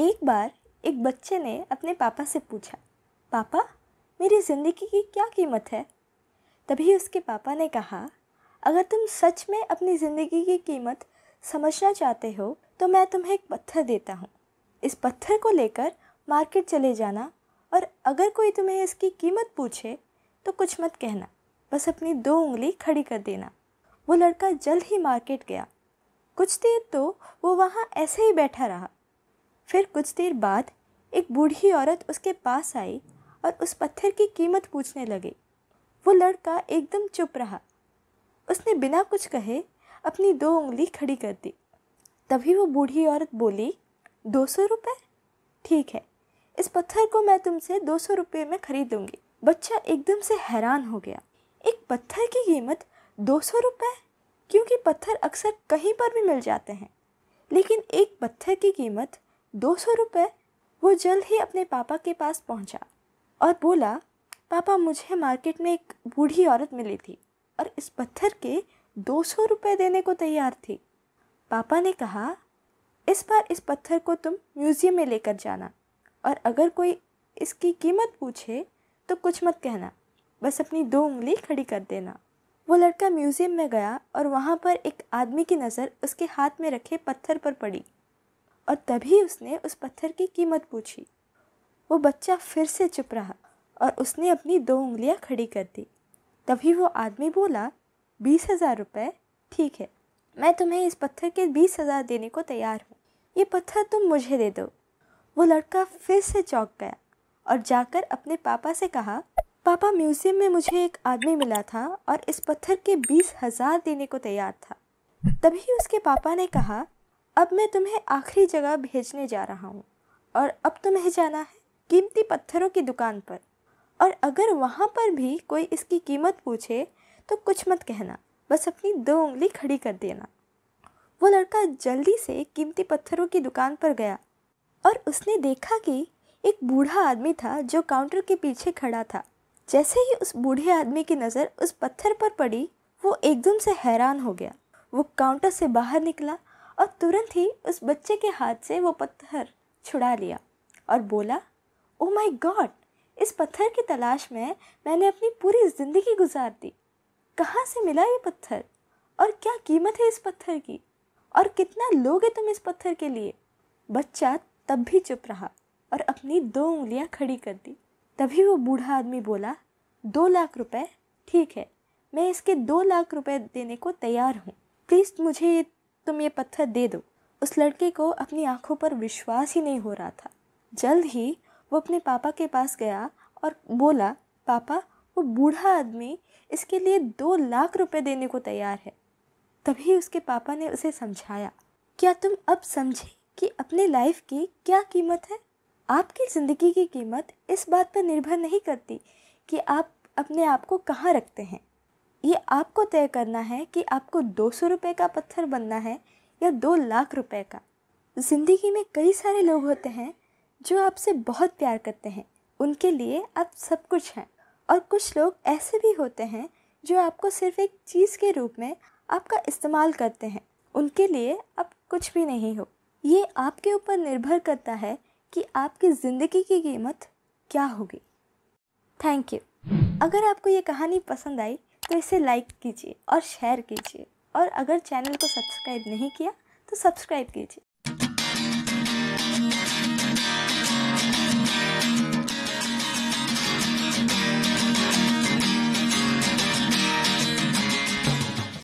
एक बार एक बच्चे ने अपने पापा से पूछा पापा मेरी ज़िंदगी की क्या कीमत है तभी उसके पापा ने कहा अगर तुम सच में अपनी ज़िंदगी की कीमत समझना चाहते हो तो मैं तुम्हें एक पत्थर देता हूँ इस पत्थर को लेकर मार्केट चले जाना और अगर कोई तुम्हें इसकी कीमत पूछे तो कुछ मत कहना बस अपनी दो उंगली खड़ी कर देना वो लड़का जल्द ही मार्केट गया कुछ देर तो वो वहाँ ऐसे ही बैठा रहा फिर कुछ देर बाद एक बूढ़ी औरत उसके पास आई और उस पत्थर की कीमत पूछने लगी वो लड़का एकदम चुप रहा उसने बिना कुछ कहे अपनी दो उंगली खड़ी कर दी तभी वो बूढ़ी औरत बोली दो सौ रुपये ठीक है इस पत्थर को मैं तुमसे दो सौ रुपये में खरीदूंगी बच्चा एकदम से हैरान हो गया एक पत्थर की कीमत दो सौ रुपये क्योंकि पत्थर अक्सर कहीं पर भी मिल जाते हैं लेकिन एक पत्थर की कीमत दो सौ रुपये वो जल्द ही अपने पापा के पास पहुंचा और बोला पापा मुझे मार्केट में एक बूढ़ी औरत मिली थी और इस पत्थर के दो सौ रुपये देने को तैयार थी पापा ने कहा इस बार इस पत्थर को तुम म्यूज़ियम में लेकर जाना और अगर कोई इसकी कीमत पूछे तो कुछ मत कहना बस अपनी दो उंगली खड़ी कर देना वो लड़का म्यूज़ियम में गया और वहाँ पर एक आदमी की नज़र उसके हाथ में रखे पत्थर पर पड़ी और तभी उसने उस पत्थर की कीमत पूछी वो बच्चा फिर से चुप रहा और उसने अपनी दो उंगलियां खड़ी कर दी तभी वो आदमी बोला बीस हज़ार रुपये ठीक है मैं तुम्हें इस पत्थर के बीस हज़ार देने को तैयार हूँ ये पत्थर तुम मुझे दे दो वो लड़का फिर से चौंक गया और जाकर अपने पापा से कहा पापा म्यूज़ियम में मुझे एक आदमी मिला था और इस पत्थर के बीस हज़ार देने को तैयार था तभी उसके पापा ने कहा अब मैं तुम्हें आखिरी जगह भेजने जा रहा हूँ और अब तुम्हें जाना है कीमती पत्थरों की दुकान पर और अगर वहाँ पर भी कोई इसकी कीमत पूछे तो कुछ मत कहना बस अपनी दो उंगली खड़ी कर देना वो लड़का जल्दी से कीमती पत्थरों की दुकान पर गया और उसने देखा कि एक बूढ़ा आदमी था जो काउंटर के पीछे खड़ा था जैसे ही उस बूढ़े आदमी की नज़र उस पत्थर पर पड़ी वो एकदम से हैरान हो गया वो काउंटर से बाहर निकला और तुरंत ही उस बच्चे के हाथ से वो पत्थर छुड़ा लिया और बोला ओ माई गॉड इस पत्थर की तलाश में मैंने अपनी पूरी ज़िंदगी गुजार दी कहाँ से मिला ये पत्थर और क्या कीमत है इस पत्थर की और कितना लोगे तुम इस पत्थर के लिए बच्चा तब भी चुप रहा और अपनी दो उंगलियाँ खड़ी कर दी तभी वो बूढ़ा आदमी बोला दो लाख रुपए ठीक है मैं इसके दो लाख रुपए देने को तैयार हूँ प्लीज़ मुझे ये तुम ये पत्थर दे दो उस लड़के को अपनी आंखों पर विश्वास ही नहीं हो रहा था जल्द ही वो अपने पापा के पास गया और बोला पापा वो बूढ़ा आदमी इसके लिए दो लाख रुपए देने को तैयार है तभी उसके पापा ने उसे समझाया क्या तुम अब समझे कि अपने लाइफ की क्या कीमत है आपकी ज़िंदगी की कीमत इस बात पर निर्भर नहीं करती कि आप अपने आप को कहाँ रखते हैं ये आपको तय करना है कि आपको दो सौ रुपये का पत्थर बनना है या दो लाख रुपए का ज़िंदगी में कई सारे लोग होते हैं जो आपसे बहुत प्यार करते हैं उनके लिए आप सब कुछ हैं और कुछ लोग ऐसे भी होते हैं जो आपको सिर्फ एक चीज़ के रूप में आपका इस्तेमाल करते हैं उनके लिए आप कुछ भी नहीं हो ये आपके ऊपर निर्भर करता है कि आपकी ज़िंदगी की कीमत क्या होगी थैंक यू अगर आपको ये कहानी पसंद आई तो इसे लाइक कीजिए और शेयर कीजिए और अगर चैनल को सब्सक्राइब नहीं किया तो सब्सक्राइब कीजिए